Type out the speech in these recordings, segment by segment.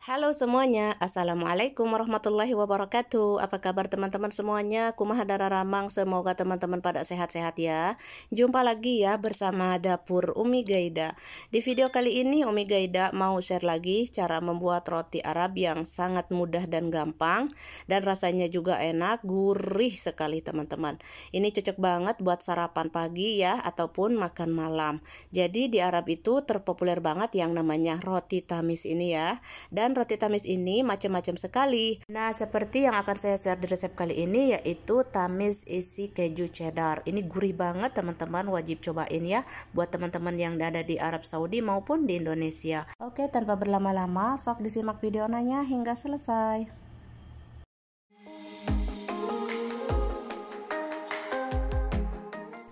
Halo semuanya, Assalamualaikum warahmatullahi wabarakatuh Apa kabar teman-teman semuanya? Kumaha Dara Ramang, semoga teman-teman pada sehat-sehat ya Jumpa lagi ya bersama Dapur Umi Gaida Di video kali ini Umi Gaida mau share lagi cara membuat roti Arab yang sangat mudah dan gampang Dan rasanya juga enak, gurih sekali teman-teman Ini cocok banget buat sarapan pagi ya, ataupun makan malam Jadi di Arab itu terpopuler banget yang namanya roti tamis ini ya Dan dan roti tamis ini macam-macam sekali. Nah, seperti yang akan saya share di resep kali ini yaitu tamis isi keju cheddar. Ini gurih banget teman-teman, wajib cobain ya buat teman-teman yang ada di Arab Saudi maupun di Indonesia. Oke, tanpa berlama-lama, sok disimak video nanya hingga selesai.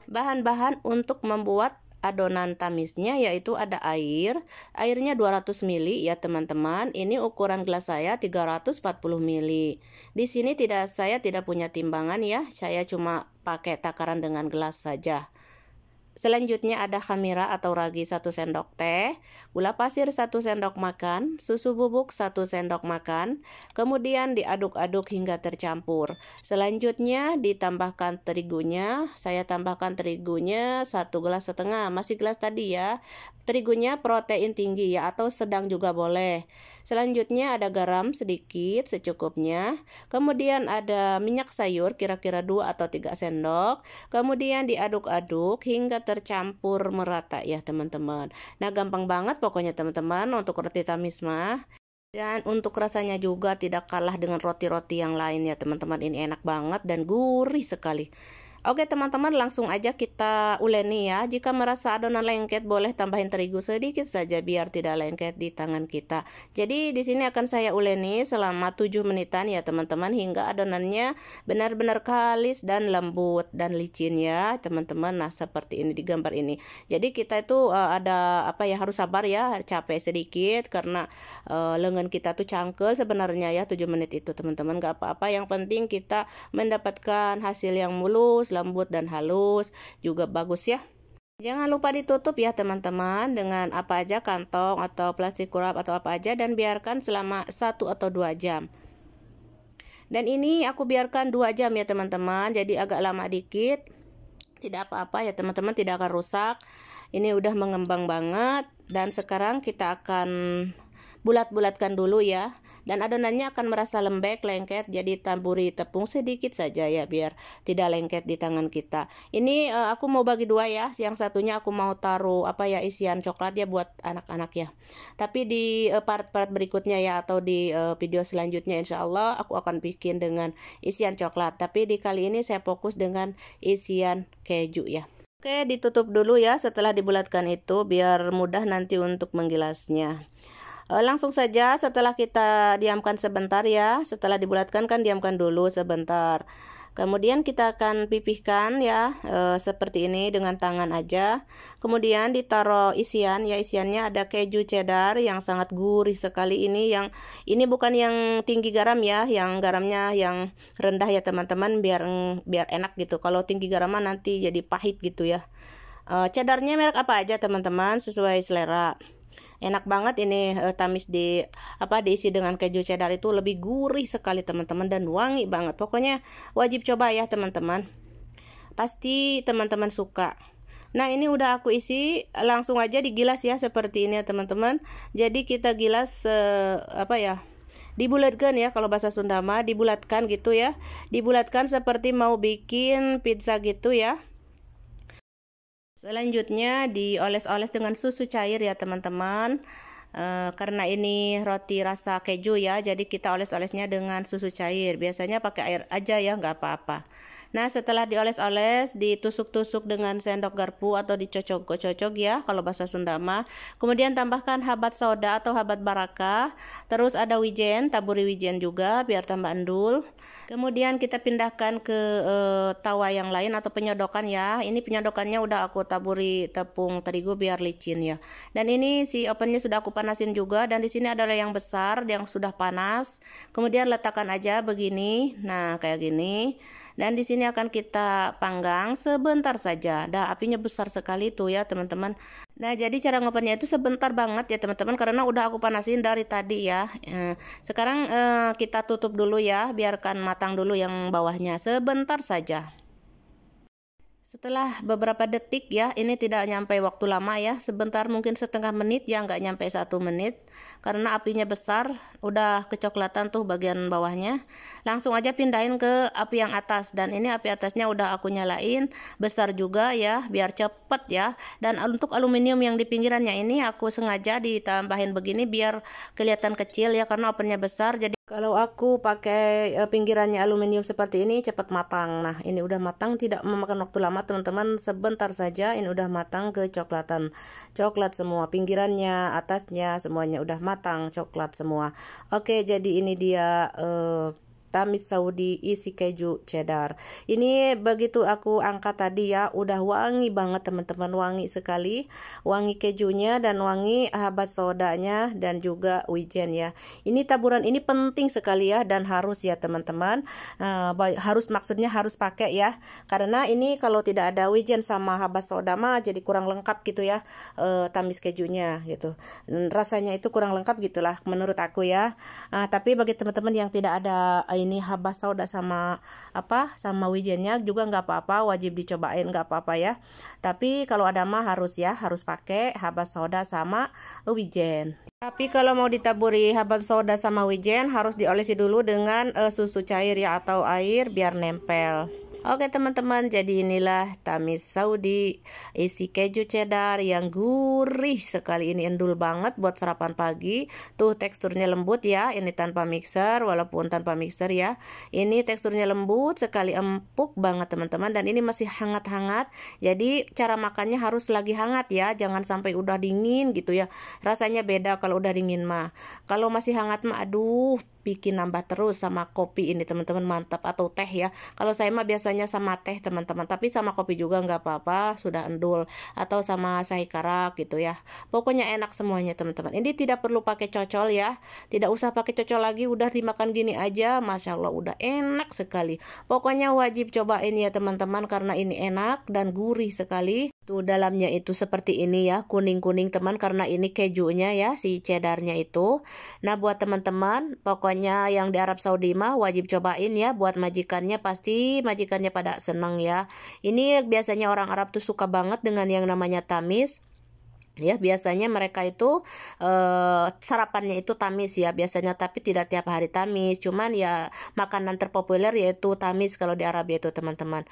Bahan-bahan untuk membuat adonan tamisnya yaitu ada air. Airnya 200 ml ya teman-teman. Ini ukuran gelas saya 340 ml. Di sini tidak saya tidak punya timbangan ya. Saya cuma pakai takaran dengan gelas saja. Selanjutnya ada kamera atau ragi 1 sendok teh, gula pasir 1 sendok makan, susu bubuk 1 sendok makan, kemudian diaduk-aduk hingga tercampur. Selanjutnya ditambahkan terigunya, saya tambahkan terigunya 1 gelas setengah, masih gelas tadi ya. Terigunya protein tinggi ya atau sedang juga boleh. Selanjutnya ada garam sedikit secukupnya. Kemudian ada minyak sayur kira-kira 2 atau 3 sendok. Kemudian diaduk-aduk hingga tercampur merata ya teman-teman. Nah gampang banget pokoknya teman-teman untuk roti tamisma Dan untuk rasanya juga tidak kalah dengan roti-roti yang lain ya teman-teman Ini enak banget dan gurih sekali Oke teman-teman langsung aja kita uleni ya Jika merasa adonan lengket boleh tambahin terigu sedikit saja biar tidak lengket di tangan kita Jadi di sini akan saya uleni selama 7 menitan ya teman-teman Hingga adonannya benar-benar kalis dan lembut dan licin ya teman-teman Nah seperti ini di gambar ini Jadi kita itu uh, ada apa ya harus sabar ya capek sedikit Karena uh, lengan kita tuh cangkel sebenarnya ya 7 menit itu teman-teman Gak apa-apa yang penting kita mendapatkan hasil yang mulus lembut dan halus juga bagus ya. Jangan lupa ditutup ya teman-teman dengan apa aja kantong atau plastik kurap atau apa aja dan biarkan selama satu atau dua jam. Dan ini aku biarkan dua jam ya teman-teman, jadi agak lama dikit. Tidak apa-apa ya teman-teman, tidak akan rusak. Ini udah mengembang banget dan sekarang kita akan bulat-bulatkan dulu ya dan adonannya akan merasa lembek lengket jadi tamburi tepung sedikit saja ya biar tidak lengket di tangan kita ini uh, aku mau bagi dua ya yang satunya aku mau taruh apa ya isian coklat ya buat anak-anak ya tapi di eh, part-part uh, berikutnya ya atau di uh, video selanjutnya insyaallah aku akan bikin dengan isian coklat tapi di kali ini saya fokus dengan isian keju ya Oke ditutup dulu ya setelah dibulatkan itu biar mudah nanti untuk menggilasnya Eh, langsung saja setelah kita diamkan sebentar ya setelah dibulatkan kan diamkan dulu sebentar kemudian kita akan pipihkan ya e, seperti ini dengan tangan aja kemudian ditaruh isian ya isiannya ada keju cheddar yang sangat gurih sekali ini yang ini bukan yang tinggi garam ya yang garamnya yang rendah ya teman-teman biar biar enak gitu kalau tinggi garaman nanti jadi pahit gitu ya e, cheddarnya merek apa aja teman-teman sesuai selera enak banget ini uh, tamis di apa diisi dengan keju cheddar itu lebih gurih sekali teman-teman dan wangi banget pokoknya wajib coba ya teman-teman pasti teman-teman suka Nah ini udah aku isi langsung aja digilas ya seperti ini ya teman-teman. Jadi kita gilas uh, apa ya? Dibulatkan ya kalau bahasa Sundama dibulatkan gitu ya. Dibulatkan seperti mau bikin pizza gitu ya. Selanjutnya dioles-oles dengan susu cair ya teman-teman. Eh, karena ini roti rasa keju ya, jadi kita oles-olesnya dengan susu cair. Biasanya pakai air aja ya, nggak apa-apa. Nah, setelah dioles-oles, ditusuk-tusuk dengan sendok garpu atau dicocok-cocok ya, kalau bahasa Sunda mah. Kemudian tambahkan habat soda atau habat baraka. Terus ada wijen, taburi wijen juga biar tambah endul. Kemudian kita pindahkan ke e, tawa yang lain atau penyodokan ya. Ini penyodokannya udah aku taburi tepung terigu biar licin ya. Dan ini si ovennya sudah aku panasin juga dan di sini adalah yang besar yang sudah panas. Kemudian letakkan aja begini. Nah, kayak gini. Dan di sini akan kita panggang sebentar saja. Dah, apinya besar sekali tuh ya, teman-teman. Nah, jadi cara ngopennya itu sebentar banget ya, teman-teman karena udah aku panasin dari tadi ya. Eh, sekarang eh, kita tutup dulu ya, biarkan matang dulu yang bawahnya sebentar saja. Setelah beberapa detik ya, ini tidak nyampe waktu lama ya, sebentar mungkin setengah menit ya, nggak nyampe satu menit. Karena apinya besar, udah kecoklatan tuh bagian bawahnya. Langsung aja pindahin ke api yang atas, dan ini api atasnya udah aku nyalain, besar juga ya, biar cepet ya. Dan untuk aluminium yang di pinggirannya ini, aku sengaja ditambahin begini biar kelihatan kecil ya, karena apinya besar, jadi kalau aku pakai eh, pinggirannya aluminium seperti ini cepat matang. Nah, ini udah matang tidak memakan waktu lama, teman-teman. Sebentar saja ini udah matang ke coklatan. Coklat semua pinggirannya, atasnya semuanya udah matang, coklat semua. Oke, jadi ini dia uh, tamis Saudi isi keju cheddar. Ini begitu aku angkat tadi ya, udah wangi banget teman-teman, wangi sekali. Wangi kejunya dan wangi habat sodanya dan juga wijen ya. Ini taburan ini penting sekali ya dan harus ya teman-teman. Uh, harus maksudnya harus pakai ya. Karena ini kalau tidak ada wijen sama habat soda mah jadi kurang lengkap gitu ya uh, tamis kejunya gitu. Rasanya itu kurang lengkap gitulah menurut aku ya. Uh, tapi bagi teman-teman yang tidak ada ini habas soda sama apa sama wijennya juga nggak apa-apa wajib dicobain nggak apa-apa ya tapi kalau ada mah harus ya harus pakai habas soda sama wijen tapi kalau mau ditaburi habas soda sama wijen harus diolesi dulu dengan uh, susu cair ya atau air biar nempel Oke teman-teman, jadi inilah tamis Saudi isi keju cheddar yang gurih sekali ini endul banget buat sarapan pagi. Tuh teksturnya lembut ya, ini tanpa mixer walaupun tanpa mixer ya. Ini teksturnya lembut sekali empuk banget teman-teman dan ini masih hangat-hangat. Jadi cara makannya harus lagi hangat ya, jangan sampai udah dingin gitu ya. Rasanya beda kalau udah dingin mah. Kalau masih hangat mah aduh bikin nambah terus sama kopi ini teman-teman mantap atau teh ya kalau saya mah biasanya sama teh teman-teman tapi sama kopi juga nggak apa-apa sudah endul atau sama saikara gitu ya pokoknya enak semuanya teman-teman ini tidak perlu pakai cocol ya tidak usah pakai cocol lagi udah dimakan gini aja masya Allah udah enak sekali pokoknya wajib cobain ya teman-teman karena ini enak dan gurih sekali tuh dalamnya itu seperti ini ya kuning-kuning teman karena ini kejunya ya si cedarnya itu nah buat teman-teman pokoknya yang di Arab Saudi mah wajib cobain ya buat majikannya pasti majikannya pada seneng ya. Ini biasanya orang Arab tuh suka banget dengan yang namanya tamis ya biasanya mereka itu eh, sarapannya itu tamis ya biasanya tapi tidak tiap hari tamis cuman ya makanan terpopuler yaitu tamis kalau di Arab itu teman-teman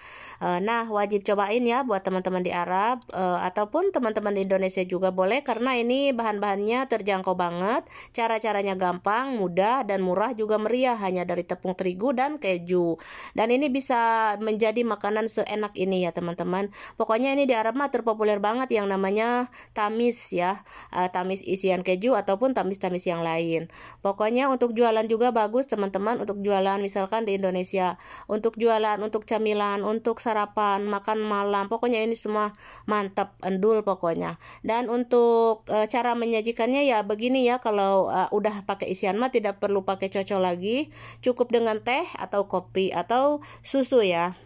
eh, nah wajib cobain ya buat teman-teman di Arab eh, ataupun teman-teman di Indonesia juga boleh karena ini bahan-bahannya terjangkau banget cara-caranya gampang mudah dan murah juga meriah hanya dari tepung terigu dan keju dan ini bisa menjadi makanan seenak ini ya teman-teman pokoknya ini di Arab mah terpopuler banget yang namanya tamis tamis ya, uh, tamis isian keju ataupun tamis-tamis yang lain. Pokoknya untuk jualan juga bagus teman-teman untuk jualan misalkan di Indonesia, untuk jualan, untuk camilan, untuk sarapan, makan malam, pokoknya ini semua mantap endul pokoknya. Dan untuk uh, cara menyajikannya ya begini ya kalau uh, udah pakai isian mah tidak perlu pakai cocok lagi, cukup dengan teh atau kopi atau susu ya.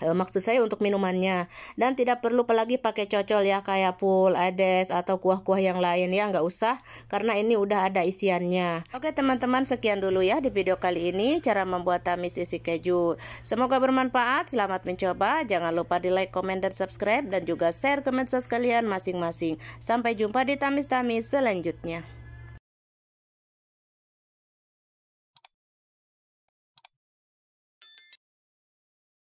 Eh, maksud saya untuk minumannya dan tidak perlu pelagi pakai cocol ya kayak pul, ades atau kuah-kuah yang lain ya nggak usah karena ini udah ada isiannya oke teman-teman sekian dulu ya di video kali ini cara membuat tamis isi keju semoga bermanfaat selamat mencoba jangan lupa di like comment dan subscribe dan juga share ke medsos kalian masing-masing sampai jumpa di tamis-tamis selanjutnya